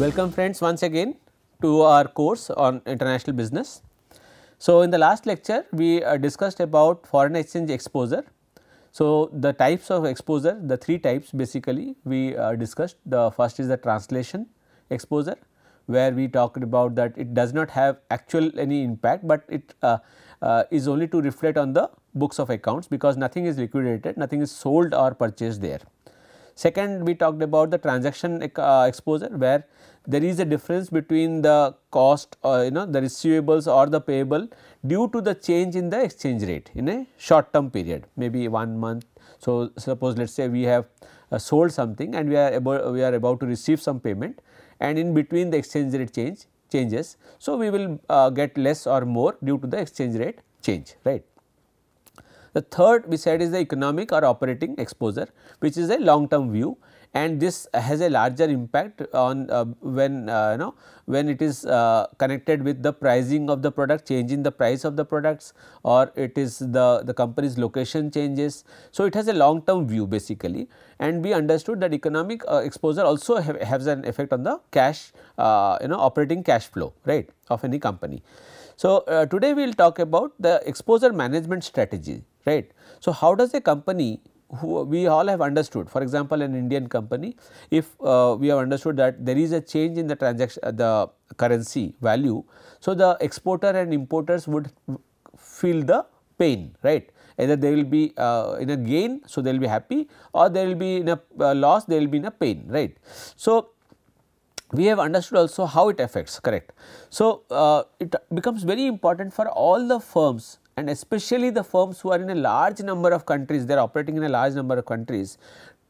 Welcome friends once again to our course on international business. So, in the last lecture we uh, discussed about foreign exchange exposure. So, the types of exposure the three types basically we uh, discussed the first is the translation exposure where we talked about that it does not have actual any impact, but it uh, uh is only to reflect on the books of accounts because nothing is liquidated, nothing is sold or purchased there. Second, we talked about the transaction uh, exposure where there is a difference between the cost or uh, you know the receivables or the payable due to the change in the exchange rate in a short term period maybe 1 month. So, suppose let us say we have uh, sold something and we are about we are about to receive some payment and in between the exchange rate change changes. So, we will uh, get less or more due to the exchange rate change right. The third we said is the economic or operating exposure which is a long term view and this has a larger impact on uh, when uh, you know when it is uh, connected with the pricing of the product change in the price of the products or it is the the company's location changes so it has a long term view basically and we understood that economic uh, exposure also have, has an effect on the cash uh, you know operating cash flow right of any company so uh, today we will talk about the exposure management strategy right. So, how does a company who we all have understood for example, an Indian company if uh, we have understood that there is a change in the transaction uh, the currency value. So, the exporter and importers would feel the pain right either they will be uh, in a gain. So, they will be happy or they will be in a uh, loss they will be in a pain right. So, we have understood also how it affects correct. So, uh, it becomes very important for all the firms and especially the firms who are in a large number of countries, they are operating in a large number of countries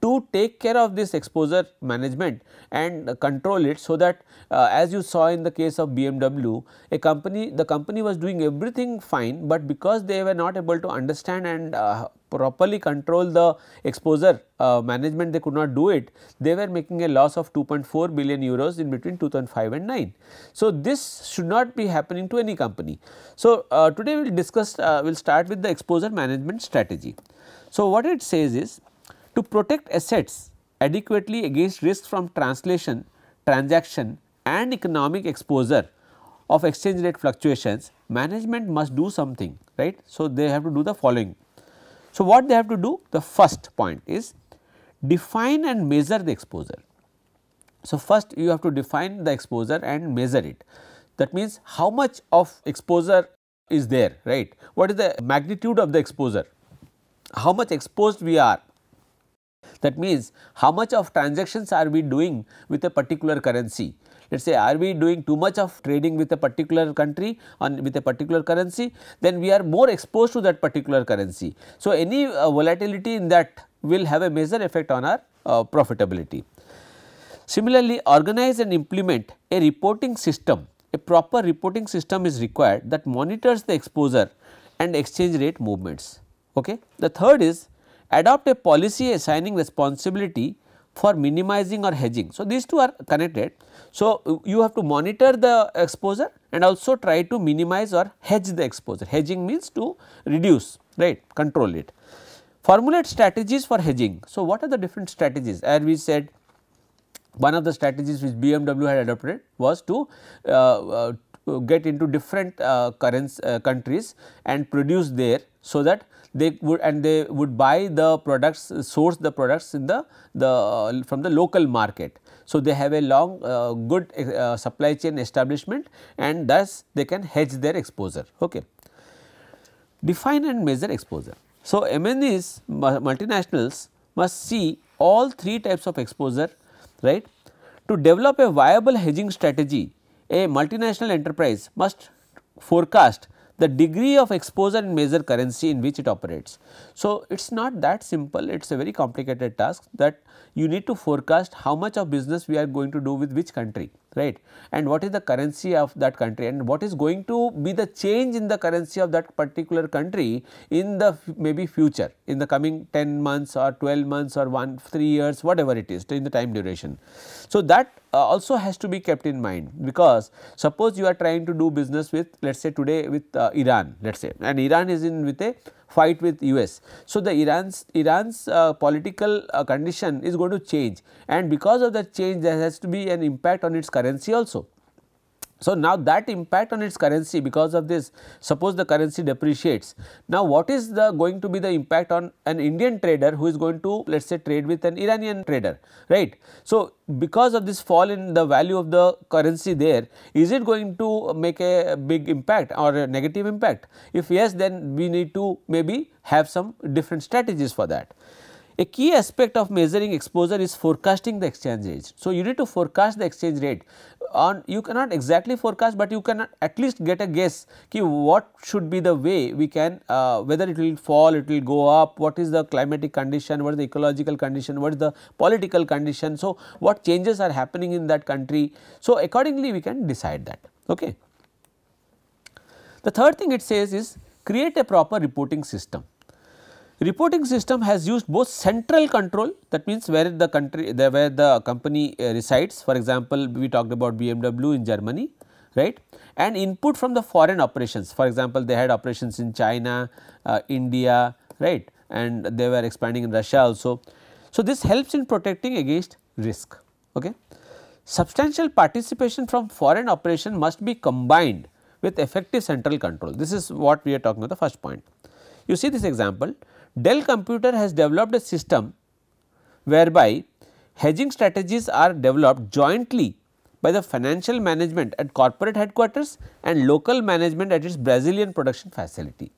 to take care of this exposure management and control it so that uh, as you saw in the case of BMW a company the company was doing everything fine but because they were not able to understand and uh, properly control the exposure uh, management they could not do it they were making a loss of 2.4 billion euros in between 2005 and 9 so this should not be happening to any company so uh, today we'll discuss uh, we'll start with the exposure management strategy so what it says is to protect assets adequately against risks from translation transaction and economic exposure of exchange rate fluctuations management must do something right so they have to do the following so, what they have to do? The first point is define and measure the exposure. So, first you have to define the exposure and measure it. That means, how much of exposure is there, right? What is the magnitude of the exposure? How much exposed we are? That means, how much of transactions are we doing with a particular currency? let us say are we doing too much of trading with a particular country and with a particular currency, then we are more exposed to that particular currency. So, any uh, volatility in that will have a major effect on our uh, profitability. Similarly, organize and implement a reporting system, a proper reporting system is required that monitors the exposure and exchange rate movements. Okay. The third is adopt a policy assigning responsibility for minimizing or hedging. So, these two are connected. So, you have to monitor the exposure and also try to minimize or hedge the exposure. Hedging means to reduce, right, control it. Formulate strategies for hedging. So, what are the different strategies? As we said, one of the strategies which BMW had adopted was to uh, uh, uh, get into different uh, currents, uh, countries and produce there so that they would and they would buy the products source the products in the the uh, from the local market so they have a long uh, good uh, supply chain establishment and thus they can hedge their exposure okay define and measure exposure so mnes multinationals must see all three types of exposure right to develop a viable hedging strategy a multinational enterprise must forecast the degree of exposure and measure currency in which it operates. So, it is not that simple, it is a very complicated task that you need to forecast how much of business we are going to do with which country right and what is the currency of that country and what is going to be the change in the currency of that particular country in the maybe future in the coming 10 months or 12 months or 1 3 years whatever it is in the time duration. So, that uh, also has to be kept in mind because suppose you are trying to do business with let us say today with uh, Iran let us say and Iran is in with a fight with US. So, the Iran's, Iran's uh, political uh, condition is going to change and because of that change there has to be an impact on its currency also. So, now that impact on its currency because of this suppose the currency depreciates. Now, what is the going to be the impact on an Indian trader who is going to let us say trade with an Iranian trader right. So, because of this fall in the value of the currency there is it going to make a big impact or a negative impact? If yes then we need to maybe have some different strategies for that. A key aspect of measuring exposure is forecasting the exchange rate. So, you need to forecast the exchange rate on you cannot exactly forecast, but you can at least get a guess ki what should be the way we can uh, whether it will fall, it will go up, what is the climatic condition, what is the ecological condition, what is the political condition. So, what changes are happening in that country. So, accordingly we can decide that. Okay. The third thing it says is create a proper reporting system. Reporting system has used both central control that means where the country the, where the company uh, resides for example, we talked about BMW in Germany right and input from the foreign operations for example, they had operations in China, uh, India right and they were expanding in Russia also. So, this helps in protecting against risk. Okay. Substantial participation from foreign operation must be combined with effective central control. This is what we are talking about the first point. You see this example, Dell computer has developed a system whereby hedging strategies are developed jointly by the financial management at corporate headquarters and local management at its Brazilian production facility.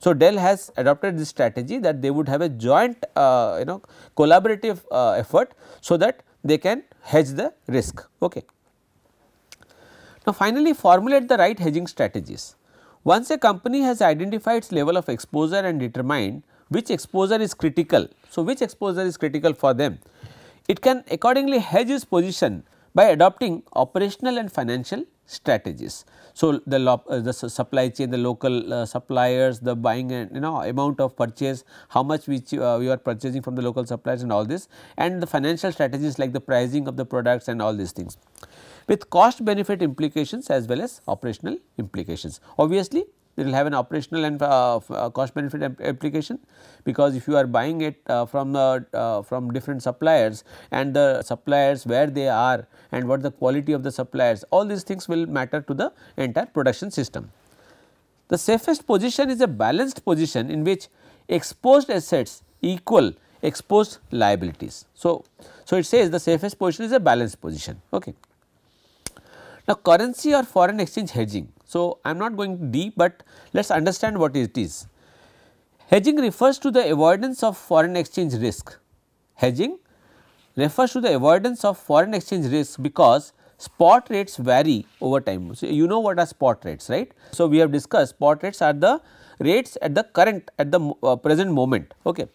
So, Dell has adopted this strategy that they would have a joint uh, you know collaborative uh, effort so that they can hedge the risk. Okay. Now, finally, formulate the right hedging strategies. Once a company has identified its level of exposure and determined which exposure is critical. So, which exposure is critical for them? It can accordingly hedge its position by adopting operational and financial strategies. So, the, uh, the supply chain, the local uh, suppliers, the buying and you know amount of purchase, how much which uh, we are purchasing from the local suppliers and all this and the financial strategies like the pricing of the products and all these things with cost benefit implications as well as operational implications. Obviously, it will have an operational and uh, uh, cost benefit application because if you are buying it uh, from from different suppliers and the suppliers where they are and what the quality of the suppliers all these things will matter to the entire production system. The safest position is a balanced position in which exposed assets equal exposed liabilities. So, so it says the safest position is a balanced position. Okay. Now, currency or foreign exchange hedging. So, I am not going deep, but let us understand what it is. Hedging refers to the avoidance of foreign exchange risk. Hedging refers to the avoidance of foreign exchange risk because spot rates vary over time. So, you know what are spot rates, right. So, we have discussed spot rates are the rates at the current at the uh, present moment. Okay.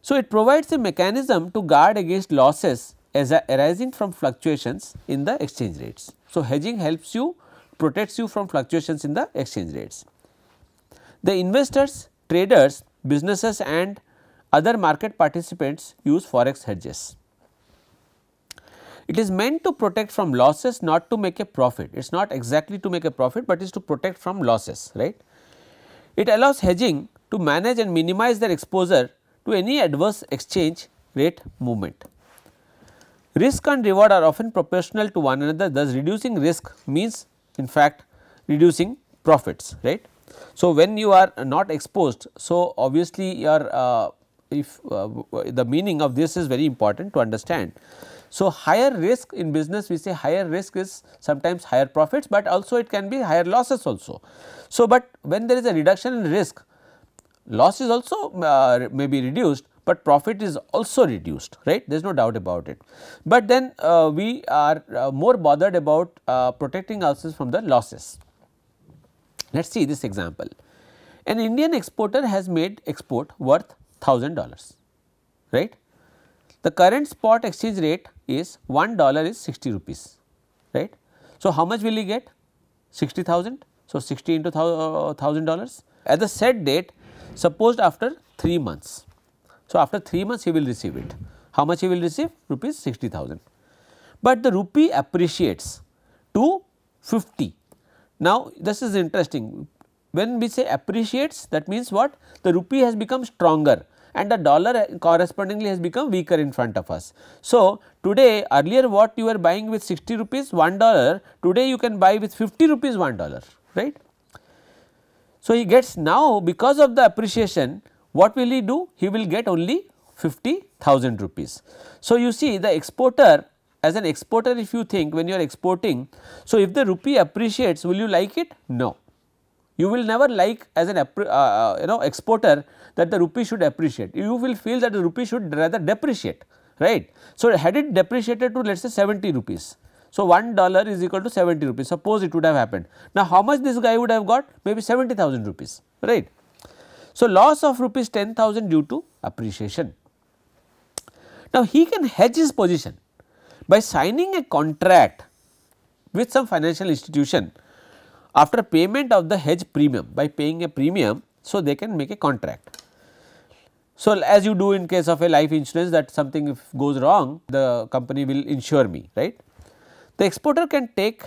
So, it provides a mechanism to guard against losses as arising from fluctuations in the exchange rates. So, hedging helps you protects you from fluctuations in the exchange rates. The investors, traders, businesses and other market participants use forex hedges. It is meant to protect from losses not to make a profit, it is not exactly to make a profit, but is to protect from losses right. It allows hedging to manage and minimize their exposure to any adverse exchange rate movement. Risk and reward are often proportional to one another thus reducing risk means in fact reducing profits right. So, when you are not exposed so obviously your uh, if uh, the meaning of this is very important to understand. So, higher risk in business we say higher risk is sometimes higher profits, but also it can be higher losses also. So, but when there is a reduction in risk loss is also uh, may be reduced, but profit is also reduced, right? There is no doubt about it. But then uh, we are uh, more bothered about uh, protecting ourselves from the losses. Let us see this example. An Indian exporter has made export worth $1000, right? The current spot exchange rate is $1 is 60 rupees, right? So, how much will he get? 60,000. So, 60 into $1000. Uh, At the set date, supposed after 3 months, so, after 3 months he will receive it. How much he will receive? Rupees 60,000. But the rupee appreciates to 50. Now, this is interesting. When we say appreciates that means what? The rupee has become stronger and the dollar uh, correspondingly has become weaker in front of us. So, today earlier what you were buying with 60 rupees 1 dollar, today you can buy with 50 rupees 1 dollar, right. So, he gets now because of the appreciation what will he do? He will get only 50,000 rupees. So, you see the exporter as an exporter if you think when you are exporting. So, if the rupee appreciates will you like it? No. You will never like as an uh, uh, you know exporter that the rupee should appreciate. You will feel that the rupee should rather depreciate right. So, had it depreciated to let us say 70 rupees. So, 1 dollar is equal to 70 rupees suppose it would have happened. Now, how much this guy would have got maybe 70,000 rupees right. So, loss of rupees 10,000 due to appreciation. Now, he can hedge his position by signing a contract with some financial institution after payment of the hedge premium by paying a premium. So, they can make a contract. So, as you do in case of a life insurance that something if goes wrong the company will insure me right. The exporter can take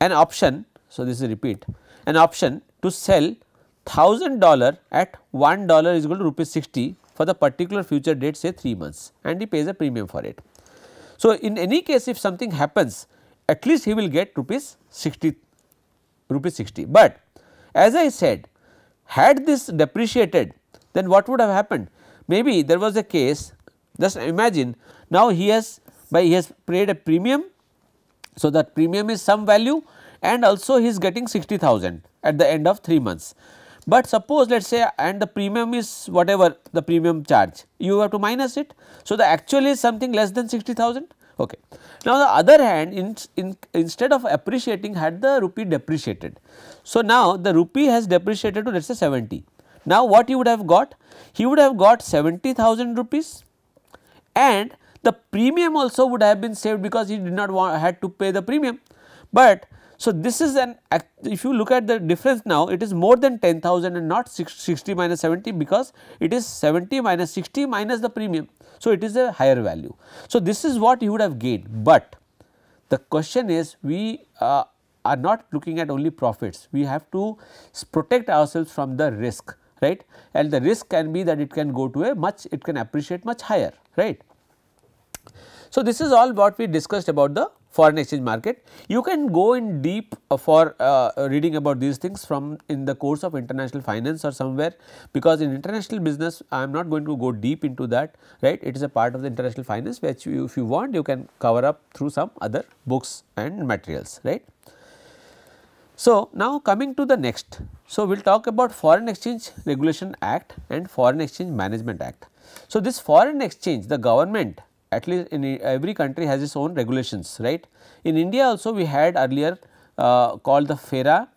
an option. So, this is repeat an option to sell thousand dollar at one dollar is equal to rupees 60 for the particular future date say 3 months and he pays a premium for it. So, in any case if something happens at least he will get rupees 60 rupees 60, but as I said had this depreciated then what would have happened maybe there was a case just imagine now he has by he has paid a premium. So, that premium is some value and also he is getting 60,000 at the end of 3 months. But suppose let us say and the premium is whatever the premium charge you have to minus it. So, the actual is something less than 60,000 okay. Now, the other hand in, in, instead of appreciating had the rupee depreciated. So, now the rupee has depreciated to let us say 70. Now, what he would have got? He would have got 70,000 rupees and the premium also would have been saved because he did not want had to pay the premium. But so, this is an if you look at the difference now it is more than 10,000 and not 60 minus 70 because it is 70 minus 60 minus the premium. So, it is a higher value. So, this is what you would have gained, but the question is we uh, are not looking at only profits, we have to protect ourselves from the risk right and the risk can be that it can go to a much it can appreciate much higher right. So, this is all what we discussed about the foreign exchange market. You can go in deep uh, for uh, reading about these things from in the course of international finance or somewhere because in international business I am not going to go deep into that right. It is a part of the international finance which you, if you want you can cover up through some other books and materials right. So, now coming to the next. So, we will talk about Foreign Exchange Regulation Act and Foreign Exchange Management Act. So, this foreign exchange the government at least in every country has its own regulations right. In India also we had earlier uh, called the FERA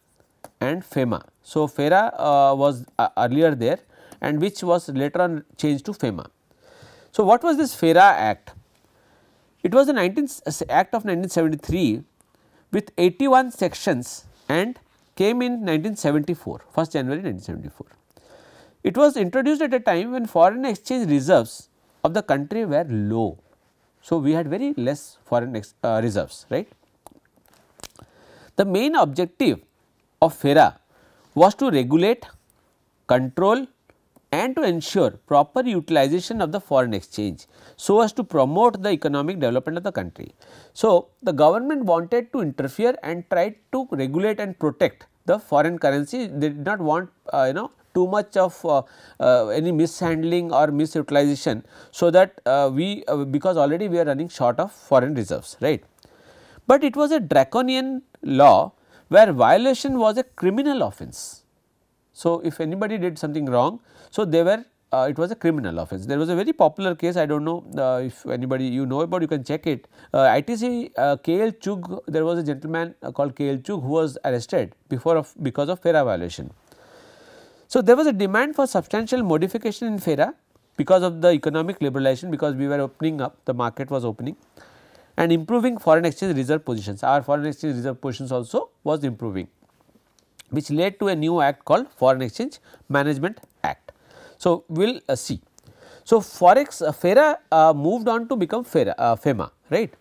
and FEMA. So, FERA uh, was uh, earlier there and which was later on changed to FEMA. So, what was this FERA Act? It was the 19th Act of 1973 with 81 sections and came in 1974, 1st January 1974. It was introduced at a time when foreign exchange reserves of the country were low. So, we had very less foreign uh, reserves, right. The main objective of FERA was to regulate, control and to ensure proper utilization of the foreign exchange so as to promote the economic development of the country. So, the government wanted to interfere and tried to regulate and protect the foreign currency, they did not want uh, you know too much of uh, uh, any mishandling or misutilization so that uh, we uh, because already we are running short of foreign reserves right. But it was a draconian law where violation was a criminal offence. So, if anybody did something wrong so they were uh, it was a criminal offence. There was a very popular case I do not know uh, if anybody you know about you can check it ITC KL Chug there was a gentleman called KL Chug who was arrested before of because of FERA violation so, there was a demand for substantial modification in FERA because of the economic liberalization because we were opening up the market was opening and improving foreign exchange reserve positions our foreign exchange reserve positions also was improving which led to a new act called foreign exchange management act. So, we will uh, see. So, forex uh, FERA uh, moved on to become FERA, uh, FEMA right.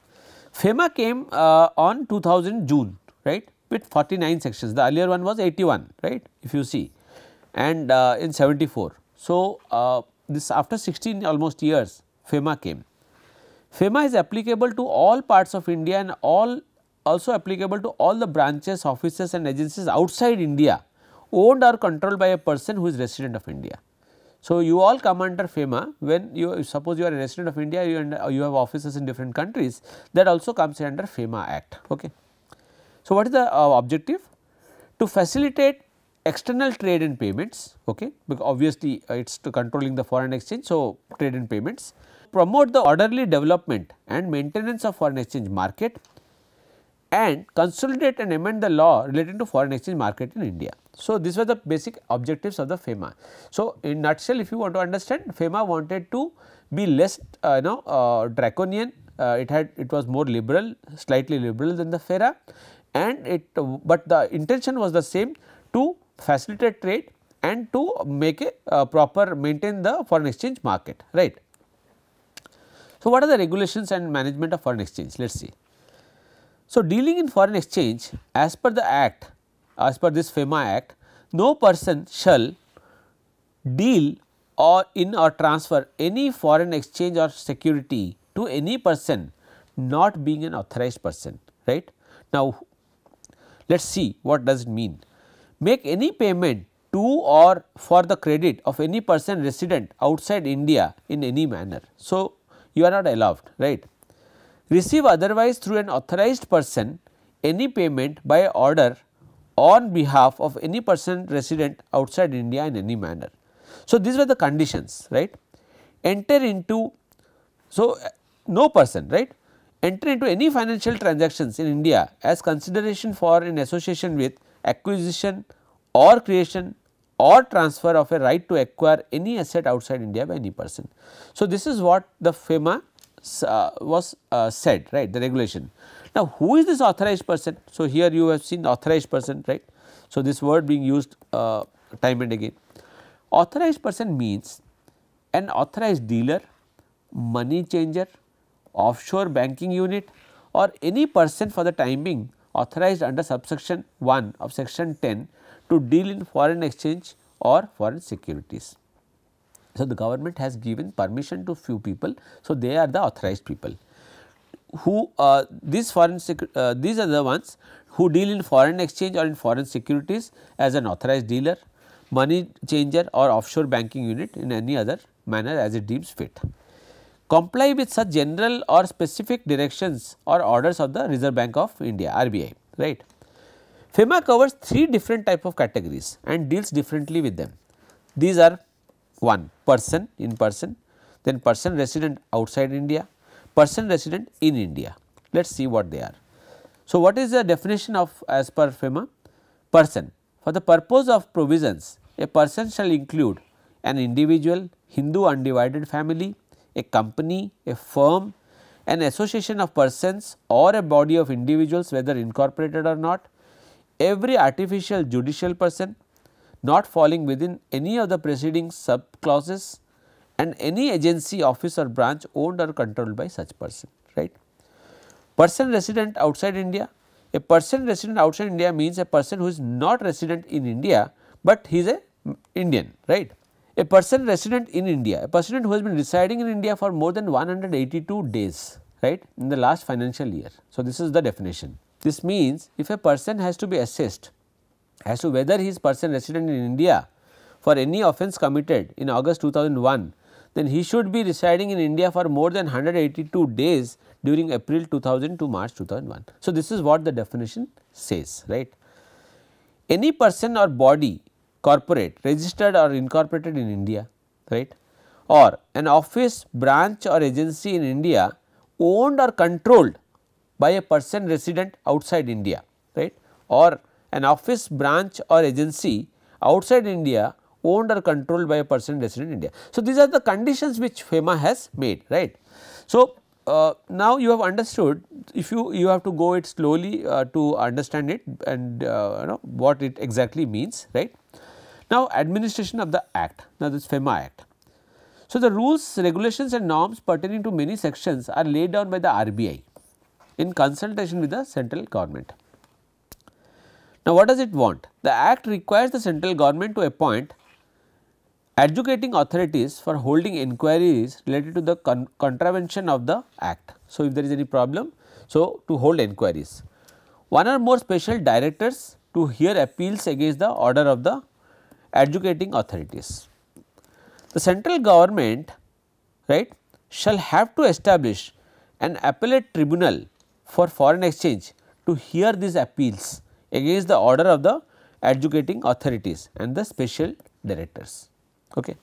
FEMA came uh, on 2000 June right with 49 sections the earlier one was 81 right if you see and uh, in 74. So, uh, this after 16 almost years FEMA came. FEMA is applicable to all parts of India and all also applicable to all the branches, offices and agencies outside India owned or controlled by a person who is resident of India. So, you all come under FEMA when you suppose you are a resident of India you, and, uh, you have offices in different countries that also comes under FEMA Act. Okay. So, what is the uh, objective? To facilitate external trade and payments, okay, because obviously uh, it is controlling the foreign exchange. So, trade and payments promote the orderly development and maintenance of foreign exchange market and consolidate and amend the law relating to foreign exchange market in India. So, this was the basic objectives of the FEMA. So, in nutshell if you want to understand FEMA wanted to be less uh, you know uh, draconian, uh, it had it was more liberal slightly liberal than the FERA and it but the intention was the same to facilitate trade and to make a uh, proper maintain the foreign exchange market right. So, what are the regulations and management of foreign exchange let us see. So, dealing in foreign exchange as per the act as per this FEMA act no person shall deal or in or transfer any foreign exchange or security to any person not being an authorized person right. Now, let us see what does it mean make any payment to or for the credit of any person resident outside India in any manner. So, you are not allowed right. Receive otherwise through an authorized person any payment by order on behalf of any person resident outside India in any manner. So, these were the conditions right. Enter into so no person right enter into any financial transactions in India as consideration for in association with acquisition or creation or transfer of a right to acquire any asset outside India by any person. So, this is what the FEMA uh, was uh, said right the regulation. Now, who is this authorized person? So, here you have seen authorized person right. So, this word being used uh, time and again. Authorized person means an authorized dealer, money changer, offshore banking unit or any person for the time being authorized under subsection 1 of section 10 to deal in foreign exchange or foreign securities. So, the government has given permission to few people. So, they are the authorized people who uh, these foreign uh, these are the ones who deal in foreign exchange or in foreign securities as an authorized dealer, money changer or offshore banking unit in any other manner as it deems fit comply with such general or specific directions or orders of the Reserve Bank of India RBI right. FEMA covers three different type of categories and deals differently with them. These are one person in person, then person resident outside India, person resident in India. Let us see what they are. So, what is the definition of as per FEMA? Person for the purpose of provisions a person shall include an individual Hindu undivided family, a company, a firm, an association of persons or a body of individuals whether incorporated or not, every artificial judicial person not falling within any of the preceding sub-clauses, and any agency, office or branch owned or controlled by such person, right. Person resident outside India, a person resident outside India means a person who is not resident in India, but he is a Indian, right. A person resident in India, a person who has been residing in India for more than 182 days, right, in the last financial year. So, this is the definition. This means if a person has to be assessed as to whether he is person resident in India for any offence committed in August 2001, then he should be residing in India for more than 182 days during April 2000 to March 2001. So, this is what the definition says, right. Any person or body corporate registered or incorporated in India, right? Or an office, branch or agency in India owned or controlled by a person resident outside India, right? Or an office, branch or agency outside India owned or controlled by a person resident in India. So, these are the conditions which FEMA has made, right. So, uh, now you have understood if you you have to go it slowly uh, to understand it and uh, you know what it exactly means right now, administration of the act, now this FEMA act. So, the rules, regulations and norms pertaining to many sections are laid down by the RBI in consultation with the central government. Now, what does it want? The act requires the central government to appoint adjudicating authorities for holding inquiries related to the con contravention of the act. So, if there is any problem, so to hold inquiries. One or more special directors to hear appeals against the order of the educating authorities. The central government right shall have to establish an appellate tribunal for foreign exchange to hear these appeals against the order of the educating authorities and the special directors. Okay.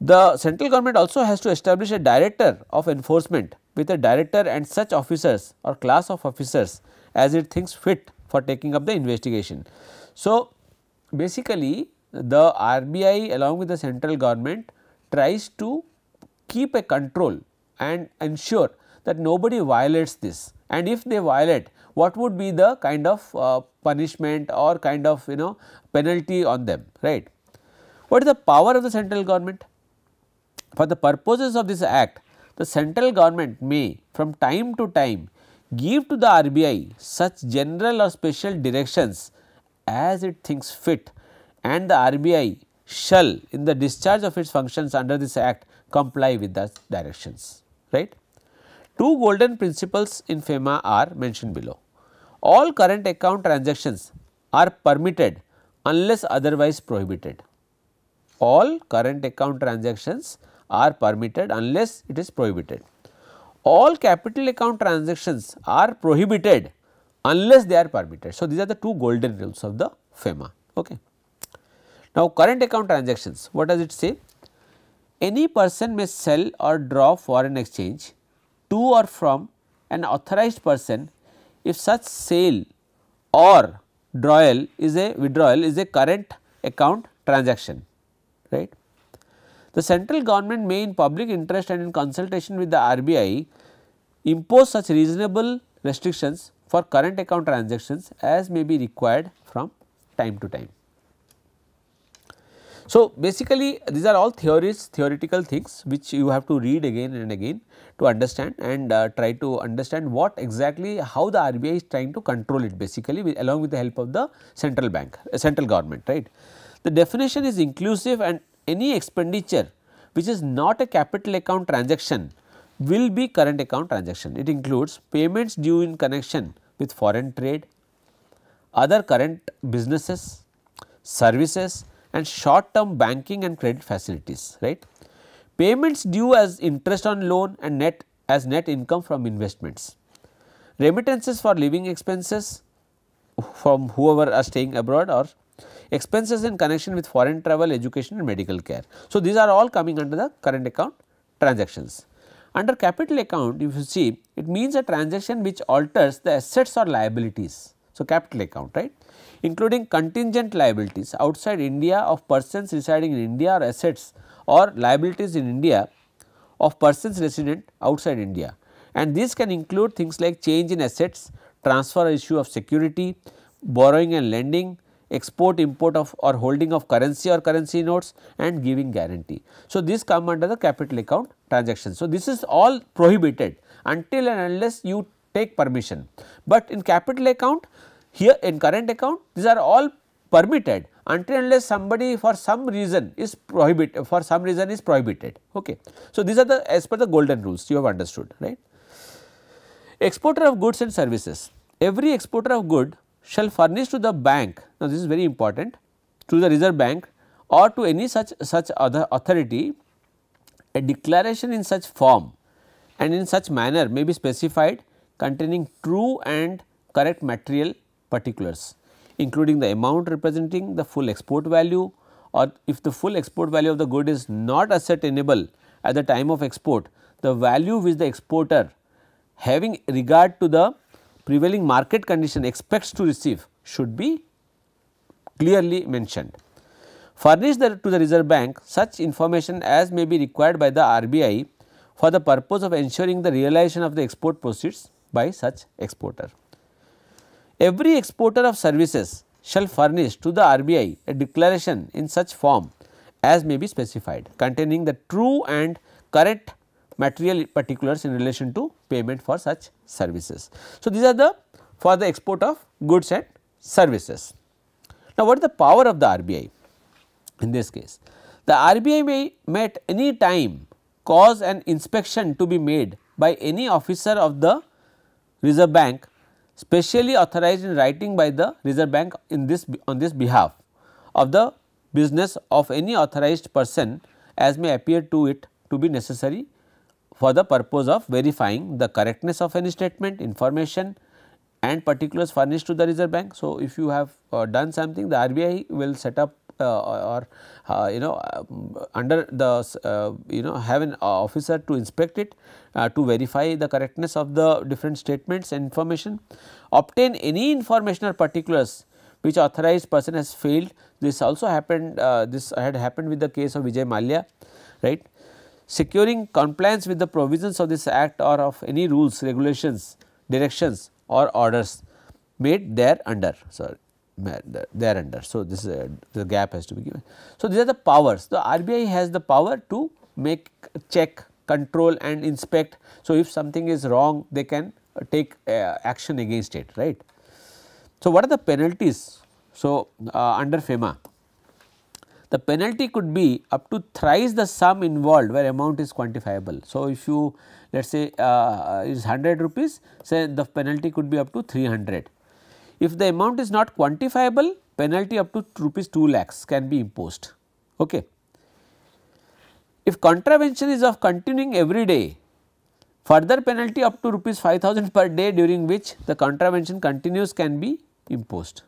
The central government also has to establish a director of enforcement with a director and such officers or class of officers as it thinks fit for taking up the investigation. So, basically the RBI along with the central government tries to keep a control and ensure that nobody violates this and if they violate what would be the kind of uh, punishment or kind of you know penalty on them right. What is the power of the central government? For the purposes of this act the central government may from time to time give to the RBI such general or special directions as it thinks fit and the RBI shall in the discharge of its functions under this act comply with the directions, right. Two golden principles in FEMA are mentioned below. All current account transactions are permitted unless otherwise prohibited. All current account transactions are permitted unless it is prohibited. All capital account transactions are prohibited unless they are permitted. So, these are the two golden rules of the FEMA. Okay. Now, current account transactions, what does it say? Any person may sell or draw foreign exchange to or from an authorized person if such sale or drawal is a withdrawal is a current account transaction, right. The central government may in public interest and in consultation with the RBI impose such reasonable restrictions for current account transactions as may be required from time to time. So, basically these are all theories, theoretical things which you have to read again and again to understand and uh, try to understand what exactly how the RBI is trying to control it basically with, along with the help of the central bank, uh, central government, right. The definition is inclusive and any expenditure which is not a capital account transaction will be current account transaction. It includes payments due in connection with foreign trade, other current businesses, services and short term banking and credit facilities, right. Payments due as interest on loan and net as net income from investments. Remittances for living expenses from whoever are staying abroad or expenses in connection with foreign travel, education and medical care. So, these are all coming under the current account transactions. Under capital account if you see it means a transaction which alters the assets or liabilities. So, capital account right including contingent liabilities outside India of persons residing in India or assets or liabilities in India of persons resident outside India and these can include things like change in assets, transfer issue of security, borrowing and lending, export import of or holding of currency or currency notes and giving guarantee. So, these come under the capital account transactions. So, this is all prohibited until and unless you take permission. But in capital account here in current account these are all permitted until unless somebody for some reason is prohibited for some reason is prohibited. Okay. So, these are the as per the golden rules you have understood right. Exporter of goods and services every exporter of good shall furnish to the bank now this is very important to the reserve bank or to any such such other authority a declaration in such form and in such manner may be specified containing true and correct material particulars including the amount representing the full export value or if the full export value of the good is not ascertainable at the time of export, the value which the exporter having regard to the prevailing market condition expects to receive should be clearly mentioned furnish the, to the Reserve Bank such information as may be required by the RBI for the purpose of ensuring the realization of the export proceeds by such exporter. Every exporter of services shall furnish to the RBI a declaration in such form as may be specified containing the true and correct material particulars in relation to payment for such services. So, these are the for the export of goods and services. Now, what is the power of the RBI? in this case. The RBI may at any time cause an inspection to be made by any officer of the Reserve Bank specially authorized in writing by the Reserve Bank in this on this behalf of the business of any authorized person as may appear to it to be necessary for the purpose of verifying the correctness of any statement, information and particulars furnished to the Reserve Bank. So, if you have uh, done something the RBI will set up uh, or uh, you know um, under the uh, you know have an officer to inspect it to verify the correctness of the different statements and information, obtain any information or particulars which authorized person has failed. This also happened, uh, this had happened with the case of Vijay Malia, right. Securing compliance with the provisions of this act or of any rules, regulations, directions or orders made there under, sorry they under. So, this uh, the gap has to be given. So, these are the powers. The RBI has the power to make check, control and inspect. So, if something is wrong they can uh, take uh, action against it right. So, what are the penalties? So, uh, under FEMA the penalty could be up to thrice the sum involved where amount is quantifiable. So, if you let us say uh, is 100 rupees say the penalty could be up to 300 if the amount is not quantifiable, penalty up to rupees 2 lakhs can be imposed. Okay. If contravention is of continuing every day, further penalty up to rupees 5000 per day during which the contravention continues can be imposed.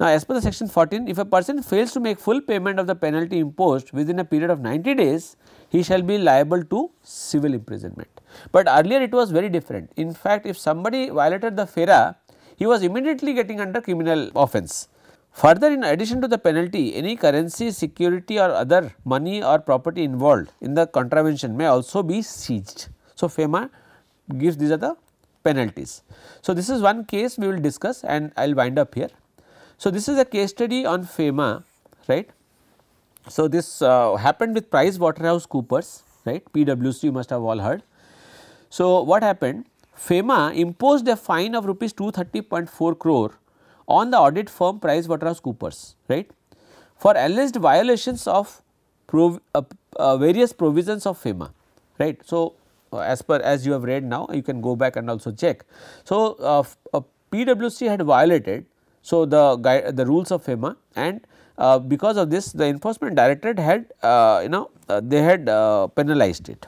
Now, as per the section 14, if a person fails to make full payment of the penalty imposed within a period of 90 days, he shall be liable to civil imprisonment. But earlier it was very different. In fact, if somebody violated the FERA, he was immediately getting under criminal offense. Further in addition to the penalty, any currency, security or other money or property involved in the contravention may also be seized. So, FEMA gives these are the penalties. So, this is one case we will discuss and I will wind up here. So, this is a case study on FEMA right. So, this uh, happened with Price Waterhouse Coopers right PwC you must have all heard. So, what happened FEMA imposed a fine of rupees 230.4 crore on the audit firm PricewaterhouseCoopers, right, for alleged violations of prov uh, uh, various provisions of FEMA, right. So, uh, as per as you have read now, you can go back and also check. So, uh, uh, PwC had violated, so the the rules of FEMA and uh, because of this the enforcement directorate had you know they had penalized it.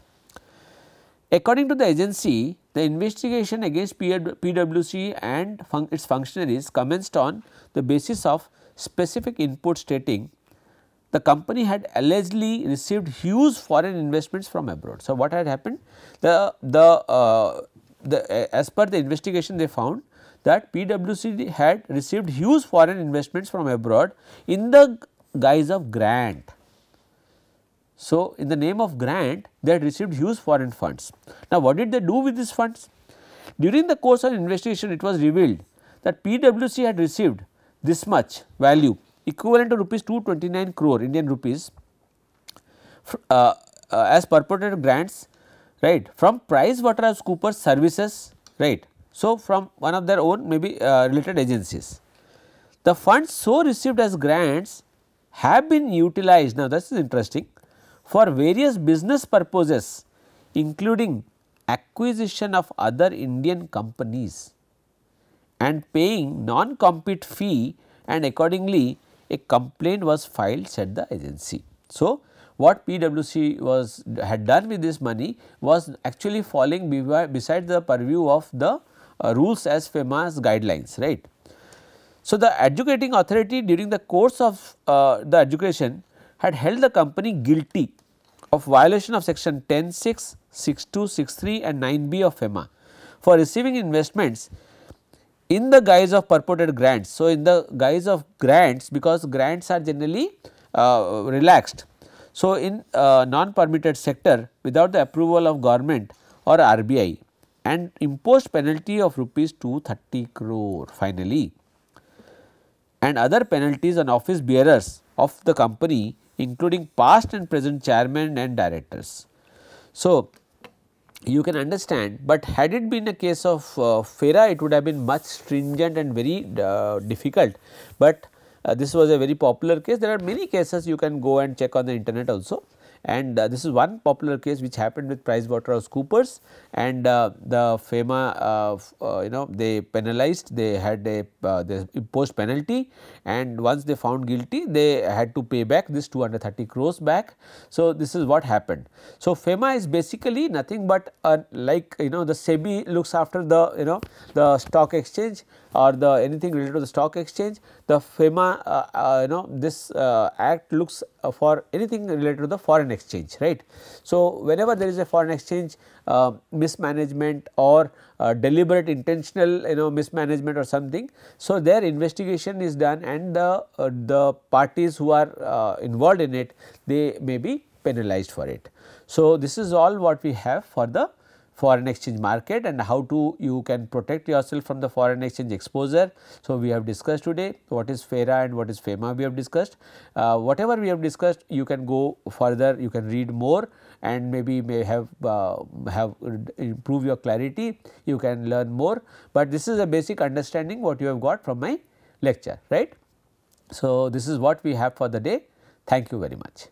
According to the agency, the investigation against PwC and fun its functionaries commenced on the basis of specific input stating the company had allegedly received huge foreign investments from abroad. So, what had happened? The, the, uh, the uh, as per the investigation they found that PwC had received huge foreign investments from abroad in the guise of grant so, in the name of grant they had received huge foreign funds. Now, what did they do with these funds? During the course of investigation it was revealed that PWC had received this much value equivalent to rupees 229 crore Indian rupees uh, uh, as purported grants right from Price Waterhouse Coopers services right. So, from one of their own maybe uh, related agencies. The funds so received as grants have been utilized now this is interesting for various business purposes including acquisition of other Indian companies and paying non-compete fee and accordingly a complaint was filed said the agency. So, what PwC was had done with this money was actually falling beside the purview of the uh, rules as FEMA's guidelines right. So, the educating authority during the course of uh, the education had held the company guilty of violation of section 10, 6, 62, 63 and 9b of FEMA for receiving investments in the guise of purported grants. So, in the guise of grants because grants are generally uh, relaxed. So, in uh, non permitted sector without the approval of government or RBI and imposed penalty of rupees 230 crore finally and other penalties on office bearers of the company including past and present chairmen and directors. So, you can understand, but had it been a case of uh, FERA, it would have been much stringent and very uh, difficult, but uh, this was a very popular case. There are many cases you can go and check on the internet also and uh, this is one popular case which happened with PricewaterhouseCoopers and uh, the FEMA uh, uh, you know they penalized they had a uh, they imposed penalty and once they found guilty they had to pay back this 230 crores back. So, this is what happened. So, FEMA is basically nothing but like you know the SEBI looks after the you know the stock exchange or the anything related to the stock exchange, the FEMA uh, uh, you know this uh, act looks uh, for anything related to the foreign exchange right. So, whenever there is a foreign exchange uh, mismanagement or uh, deliberate intentional you know mismanagement or something. So, their investigation is done and the, the parties who are involved in it they may be penalized for it. So, this is all what we have for the foreign exchange market and how to you can protect yourself from the foreign exchange exposure. So, we have discussed today what is FERA and what is FEMA we have discussed. Uh, whatever we have discussed you can go further you can read more and maybe may have uh, have improve your clarity you can learn more, but this is a basic understanding what you have got from my lecture right. So, this is what we have for the day thank you very much.